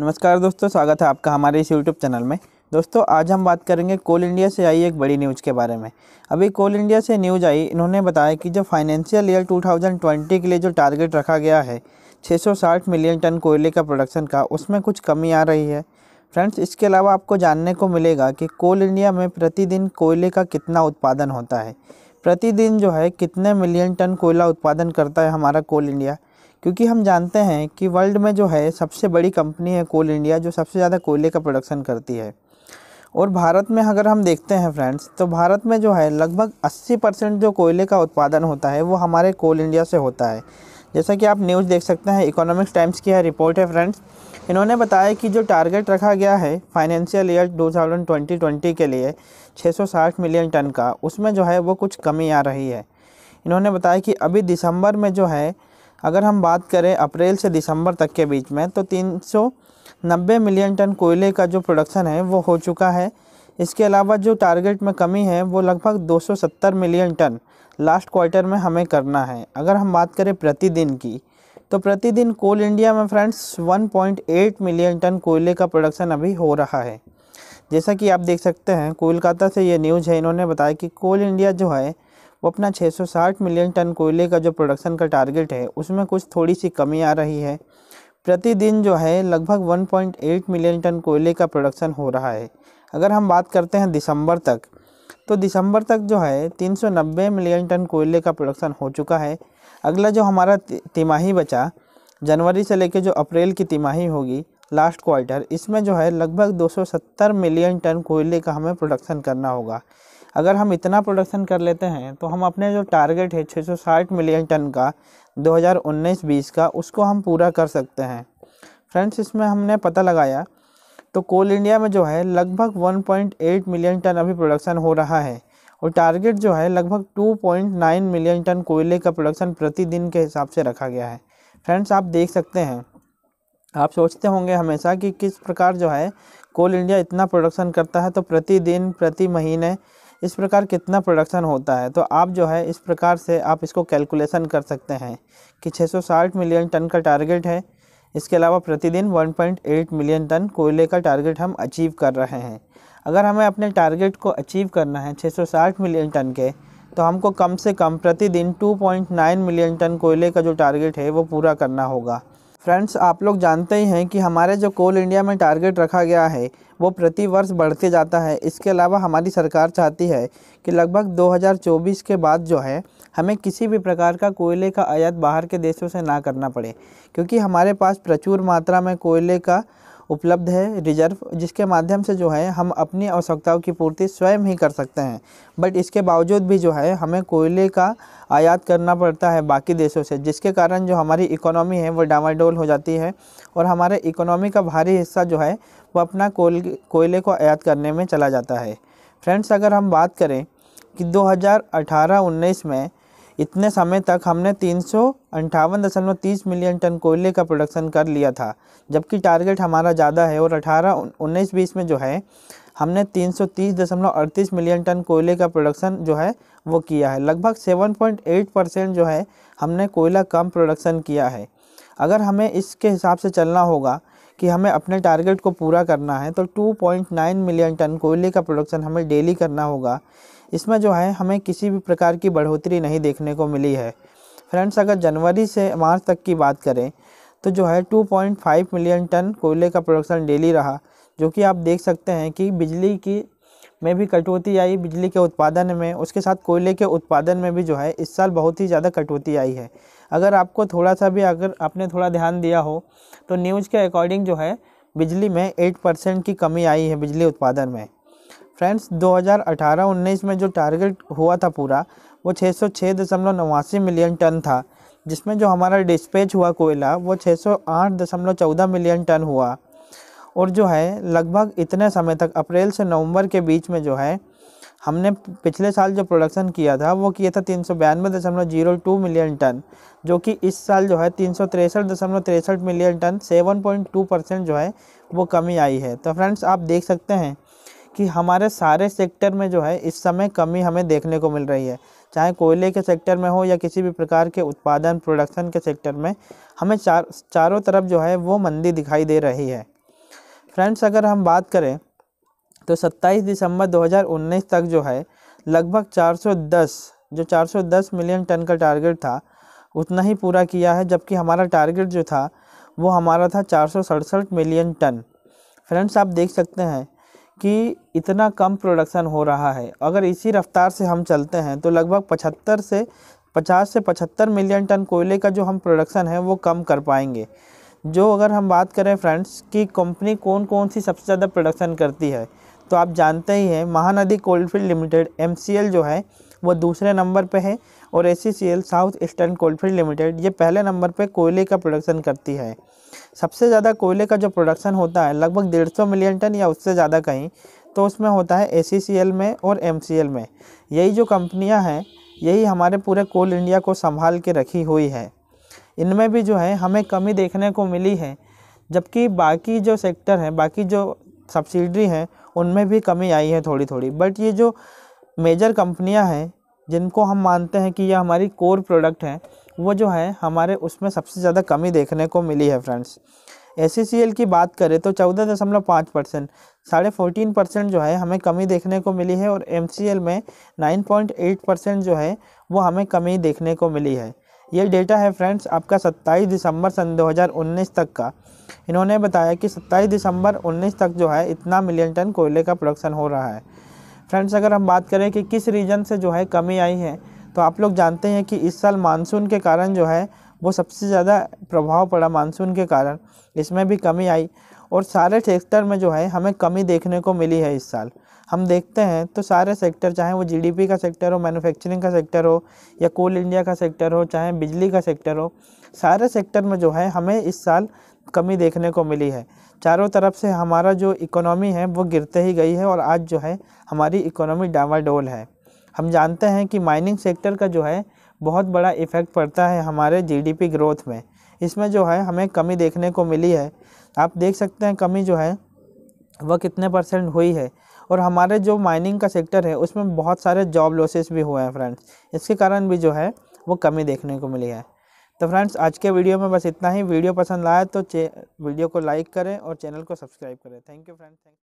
नमस्कार दोस्तों स्वागत है आपका हमारे इस यूट्यूब चैनल में दोस्तों आज हम बात करेंगे कोल इंडिया से आई एक बड़ी न्यूज़ के बारे में अभी कोल इंडिया से न्यूज़ आई इन्होंने बताया कि जो फाइनेंशियल ईयर 2020 के लिए जो टारगेट रखा गया है 660 मिलियन टन कोयले का प्रोडक्शन का उसमें कुछ कमी आ रही है फ्रेंड्स इसके अलावा आपको जानने को मिलेगा कि कोल इंडिया में प्रतिदिन कोयले का कितना उत्पादन होता है प्रतिदिन जो है कितने मिलियन टन कोयला उत्पादन करता है हमारा कोल इंडिया क्योंकि हम जानते हैं कि वर्ल्ड में जो है सबसे बड़ी कंपनी है कोल इंडिया जो सबसे ज़्यादा कोयले का प्रोडक्शन करती है और भारत में अगर हम देखते हैं फ्रेंड्स तो भारत में जो है लगभग 80 परसेंट जो कोयले का उत्पादन होता है वो हमारे कोल इंडिया से होता है जैसा कि आप न्यूज़ देख सकते हैं इकोनॉमिक्स टाइम्स की है रिपोर्ट है फ्रेंड्स इन्होंने बताया कि जो टारगेट रखा गया है फाइनेंशियल ईयर 2020-2020 के लिए 660 मिलियन टन का उसमें जो है वो कुछ कमी आ रही है इन्होंने बताया कि अभी दिसंबर में जो है अगर हम बात करें अप्रैल से दिसंबर तक के बीच में तो 390 मिलियन टन कोयले का जो प्रोडक्शन है वो हो चुका है इसके अलावा जो टारगेट में कमी है वो लगभग 270 मिलियन टन लास्ट क्वार्टर में हमें करना है अगर हम बात करें प्रतिदिन की तो प्रतिदिन कोल इंडिया में फ्रेंड्स 1.8 मिलियन टन कोयले का प्रोडक्शन अभी हो रहा है जैसा कि आप देख सकते हैं कोलकाता से ये न्यूज़ है इन्होंने बताया कि कोल इंडिया जो है वो अपना 660 मिलियन टन कोयले का जो प्रोडक्शन का टारगेट है उसमें कुछ थोड़ी सी कमी आ रही है प्रतिदिन जो है लगभग 1.8 मिलियन टन कोयले का प्रोडक्शन हो रहा है अगर हम बात करते हैं दिसंबर तक तो दिसंबर तक जो है 390 मिलियन टन कोयले का प्रोडक्शन हो चुका है अगला जो हमारा तिमाही बचा जनवरी से लेकर जो अप्रैल की तिमाही होगी लास्ट क्वार्टर इसमें जो है लगभग 270 मिलियन टन कोयले का हमें प्रोडक्शन करना होगा अगर हम इतना प्रोडक्शन कर लेते हैं तो हम अपने जो टारगेट है 660 मिलियन टन का 2019-20 का उसको हम पूरा कर सकते हैं फ्रेंड्स इसमें हमने पता लगाया तो कोल इंडिया में जो है लगभग 1.8 मिलियन टन अभी प्रोडक्शन हो रहा है और टारगेट जो है लगभग 2.9 मिलियन टन कोयले का प्रोडक्शन प्रतिदिन के हिसाब से रखा गया है फ्रेंड्स आप देख सकते हैं आप सोचते होंगे हमेशा कि किस प्रकार जो है कोल इंडिया इतना प्रोडक्शन करता है तो प्रतिदिन प्रति महीने इस प्रकार कितना प्रोडक्शन होता है तो आप जो है इस प्रकार से आप इसको कैलकुलेशन कर सकते हैं कि 660 मिलियन टन का टारगेट है इसके अलावा प्रतिदिन 1.8 मिलियन टन कोयले का टारगेट हम अचीव कर रहे हैं अगर हमें अपने टारगेट को अचीव करना है 660 मिलियन टन के तो हमको कम से कम प्रतिदिन 2.9 मिलियन टन कोयले का जो टारगेट है वो पूरा करना होगा फ्रेंड्स आप लोग जानते ही हैं कि हमारे जो कोल इंडिया में टारगेट रखा गया है वो प्रति वर्ष बढ़ते जाता है इसके अलावा हमारी सरकार चाहती है कि लगभग 2024 के बाद जो है हमें किसी भी प्रकार का कोयले का आयात बाहर के देशों से ना करना पड़े क्योंकि हमारे पास प्रचुर मात्रा में कोयले का उपलब्ध है रिजर्व जिसके माध्यम से जो है हम अपनी आवश्यकताओं की पूर्ति स्वयं ही कर सकते हैं बट इसके बावजूद भी जो है हमें कोयले का आयात करना पड़ता है बाकी देशों से जिसके कारण जो हमारी इकोनॉमी है वो डामाडोल हो जाती है और हमारे इकोनॉमी का भारी हिस्सा जो है वो अपना कोयले को आयात करने में चला जाता है फ्रेंड्स अगर हम बात करें कि दो हज़ार में इतने समय तक हमने तीन मिलियन टन कोयले का प्रोडक्शन कर लिया था जबकि टारगेट हमारा ज़्यादा है और अठारह उन्नीस बीस में जो है हमने अड़तीस मिलियन टन कोयले का प्रोडक्शन जो है वो किया है लगभग 7.8 परसेंट जो है हमने कोयला कम प्रोडक्शन किया है अगर हमें इसके हिसाब से चलना होगा कि हमें अपने टारगेट को पूरा करना है तो 2.9 मिलियन टन कोयले का प्रोडक्शन हमें डेली करना होगा इसमें जो है हमें किसी भी प्रकार की बढ़ोतरी नहीं देखने को मिली है फ्रेंड्स अगर जनवरी से मार्च तक की बात करें तो जो है 2.5 मिलियन टन कोयले का प्रोडक्शन डेली रहा जो कि आप देख सकते हैं कि बिजली की में भी कटौती आई बिजली के उत्पादन में उसके साथ कोयले के उत्पादन में भी जो है इस साल बहुत ही ज़्यादा कटौती आई है अगर आपको थोड़ा सा भी अगर आपने थोड़ा ध्यान दिया हो तो न्यूज़ के अकॉर्डिंग जो है बिजली में एट परसेंट की कमी आई है बिजली उत्पादन में फ्रेंड्स 2018-19 में जो टारगेट हुआ था पूरा वो छः मिलियन टन था जिसमें जो हमारा डिस्पैच हुआ कोयला वो छः मिलियन टन हुआ और जो है लगभग इतने समय तक अप्रैल से नवंबर के बीच में जो है हमने पिछले साल जो प्रोडक्शन किया था वो किया था तीन मिलियन टन जो कि इस साल जो है तीन मिलियन टन 7.2 परसेंट जो है वो कमी आई है तो फ्रेंड्स आप देख सकते हैं कि हमारे सारे सेक्टर में जो है इस समय कमी हमें देखने को मिल रही है चाहे कोयले के सेक्टर में हो या किसी भी प्रकार के उत्पादन प्रोडक्शन के सेक्टर में हमें चार चारों तरफ जो है वो मंदी दिखाई दे रही है फ्रेंड्स अगर हम बात करें तो 27 दिसंबर 2019 तक जो है लगभग 410 जो 410 मिलियन टन का टारगेट था उतना ही पूरा किया है जबकि हमारा टारगेट जो था वो हमारा था चार मिलियन टन फ्रेंड्स आप देख सकते हैं कि इतना कम प्रोडक्शन हो रहा है अगर इसी रफ्तार से हम चलते हैं तो लगभग पचहत्तर से पचास से पचहत्तर मिलियन टन कोयले का जो हम प्रोडक्शन है वो कम कर पाएंगे जो अगर हम बात करें फ्रेंड्स कि कंपनी कौन कौन सी सबसे ज़्यादा प्रोडक्शन करती है तो आप जानते ही हैं महानदी कोल्डफील्ड लिमिटेड एम जो है वो दूसरे नंबर पे है और A C C L south eastern coalfield limited ये पहले नंबर पे कोयले का प्रोडक्शन करती है सबसे ज़्यादा कोयले का जो प्रोडक्शन होता है लगभग डेढ़ सौ मिलियन टन या उससे ज़्यादा कहीं तो उसमें होता है ए सी सी एल में और एम सी एल में यही जो कंपनियाँ हैं यही हमारे पूरे कोल इंडिया को संभाल के रखी हुई है इनमें भी जो है हमें कमी देखने को मिली है जबकि बाकी जो सेक्टर हैं बाकी जो सब्सिडरी हैं उनमें भी कमी आई है थोड़ी थोड़ी बट ये जो मेजर कंपनियां हैं जिनको हम मानते हैं कि ये हमारी कोर प्रोडक्ट हैं वो जो है हमारे उसमें सबसे ज़्यादा कमी देखने को मिली है फ्रेंड्स एस की बात करें तो चौदह दशमलव पाँच परसेंट साढ़े फोर्टीन परसेंट जो है हमें कमी देखने को मिली है और एम में नाइन पॉइंट एट परसेंट जो है वो हमें कमी देखने को मिली है ये डेटा है फ्रेंड्स आपका 27 दिसंबर सन 2019 तक का इन्होंने बताया कि 27 दिसंबर 19 तक जो है इतना मिलियन टन कोयले का प्रोडक्शन हो रहा है फ्रेंड्स अगर हम बात करें कि किस रीजन से जो है कमी आई है तो आप लोग जानते हैं कि इस साल मानसून के कारण जो है वो सबसे ज़्यादा प्रभाव पड़ा मानसून के कारण इसमें भी कमी आई और सारे सेक्टर में जो है हमें कमी देखने को मिली है इस साल हम देखते हैं तो सारे सेक्टर चाहे वो जीडीपी का सेक्टर हो मैन्युफैक्चरिंग का सेक्टर हो या कोल इंडिया का सेक्टर हो चाहे बिजली का सेक्टर हो सारे सेक्टर में जो है हमें इस साल कमी देखने को मिली है चारों तरफ से हमारा जो इकोनॉमी है वो गिरते ही गई है और आज जो है हमारी इकोनॉमी डावाडोल है हम जानते हैं कि माइनिंग सेक्टर का जो है बहुत बड़ा इफ़ेक्ट पड़ता है हमारे जीडीपी ग्रोथ में इसमें जो है हमें कमी देखने को मिली है आप देख सकते हैं कमी जो है वह कितने परसेंट हुई है और हमारे जो माइनिंग का सेक्टर है उसमें बहुत सारे जॉब लॉसेस भी हुए हैं फ्रेंड्स इसके कारण भी जो है वो कमी देखने को मिली है तो फ्रेंड्स आज के वीडियो में बस इतना ही वीडियो पसंद आया तो वीडियो को लाइक करें और चैनल को सब्सक्राइब करें थैंक यू फ्रेंड्स थैंक